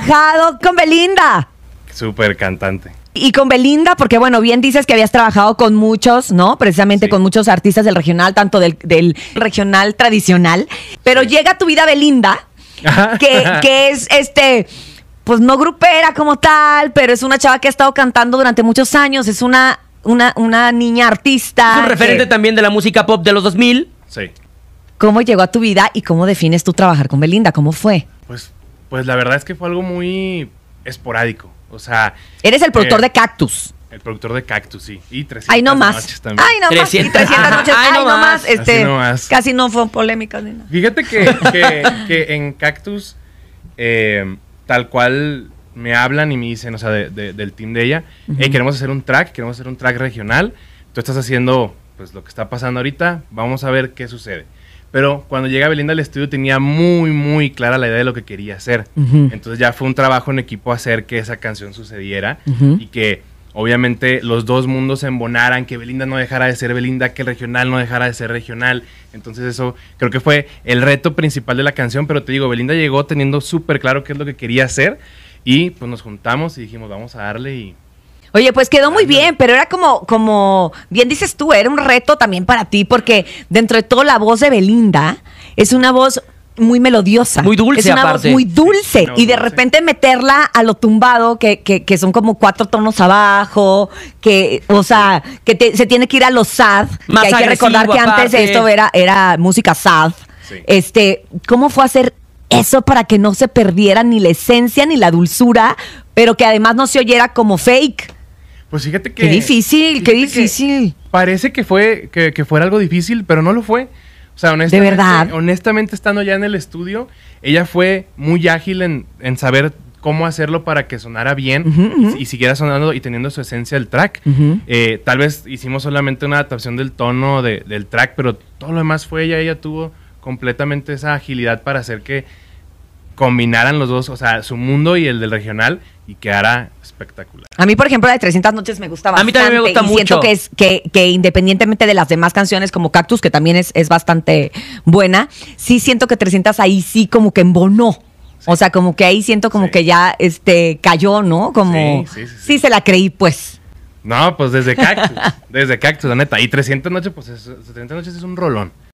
trabajado con Belinda. Súper cantante. Y con Belinda, porque bueno, bien dices que habías trabajado con muchos, ¿no? Precisamente con muchos artistas del regional, tanto del, regional tradicional. Pero llega a tu vida Belinda, que, es este pues no grupera como tal, pero es una chava que ha estado cantando durante muchos años, es una, una, niña artista. Es un referente también de la música pop de los 2000. Sí. ¿Cómo llegó a tu vida y cómo defines tú trabajar con Belinda? ¿Cómo fue? Pues pues la verdad es que fue algo muy esporádico. O sea. Eres el productor eh, de Cactus. El productor de Cactus, sí. Y 300 noches también. Ay, no más. Y 300 noches. Ay, este, no, más. Casi no fue polémica ni nada. Fíjate que, que, en Cactus, eh, tal cual me hablan y me dicen, o sea, del team de ella, queremos hacer un track, queremos hacer un track regional. Tú estás haciendo pues lo que está pasando ahorita, vamos a ver qué sucede. Pero cuando llega Belinda al estudio tenía muy, muy clara la idea de lo que quería hacer. Entonces ya fue un trabajo en equipo hacer que esa canción sucediera y que obviamente los dos mundos se embonaran, que Belinda no dejara de ser Belinda, que el regional no dejara de ser regional. Entonces eso creo que fue el reto principal de la canción, pero te digo, Belinda llegó teniendo súper claro qué es lo que quería hacer y pues nos juntamos y dijimos, vamos a darle y Oye, pues quedó muy bien, pero era como, como bien dices tú, era un reto también para ti, porque dentro de todo la voz de Belinda es una voz muy melodiosa. Muy dulce, Es una voz muy dulce. y de repente meterla a lo tumbado, que, que, son como cuatro tonos abajo, que, o sea, que se tiene que ir a lo sad. Más que hay que recordar que antes esto era, era música sad. Este, ¿cómo fue hacer eso para que no se perdiera ni la esencia ni la dulzura, pero que además no se oyera como fake? Pues fíjate que. Qué difícil, qué difícil. parece que fue que, fuera algo difícil, pero no lo fue. O sea, honestamente, ¿De verdad? honestamente estando ya en el estudio, ella fue muy ágil en, saber cómo hacerlo para que sonara bien Y, siguiera sonando y teniendo su esencia el track. Eh, tal vez hicimos solamente una adaptación del tono del track, pero todo lo demás fue ella. Ella tuvo completamente esa agilidad para hacer que combinaran los dos, o sea, su mundo y el del regional, y quedara espectacular. A mí, por ejemplo, la de 300 noches me gustaba. A mí también me gusta y mucho. Siento que, es, que, que independientemente de las demás canciones, como Cactus, que también es, bastante buena, sí siento que 300 ahí sí como que embonó. O sea, como que ahí siento como que ya este cayó, ¿no? Como sí, sí, se la creí, pues. No, pues desde Cactus, desde Cactus, la neta. Y 300 noches, pues 300 noches es un rolón.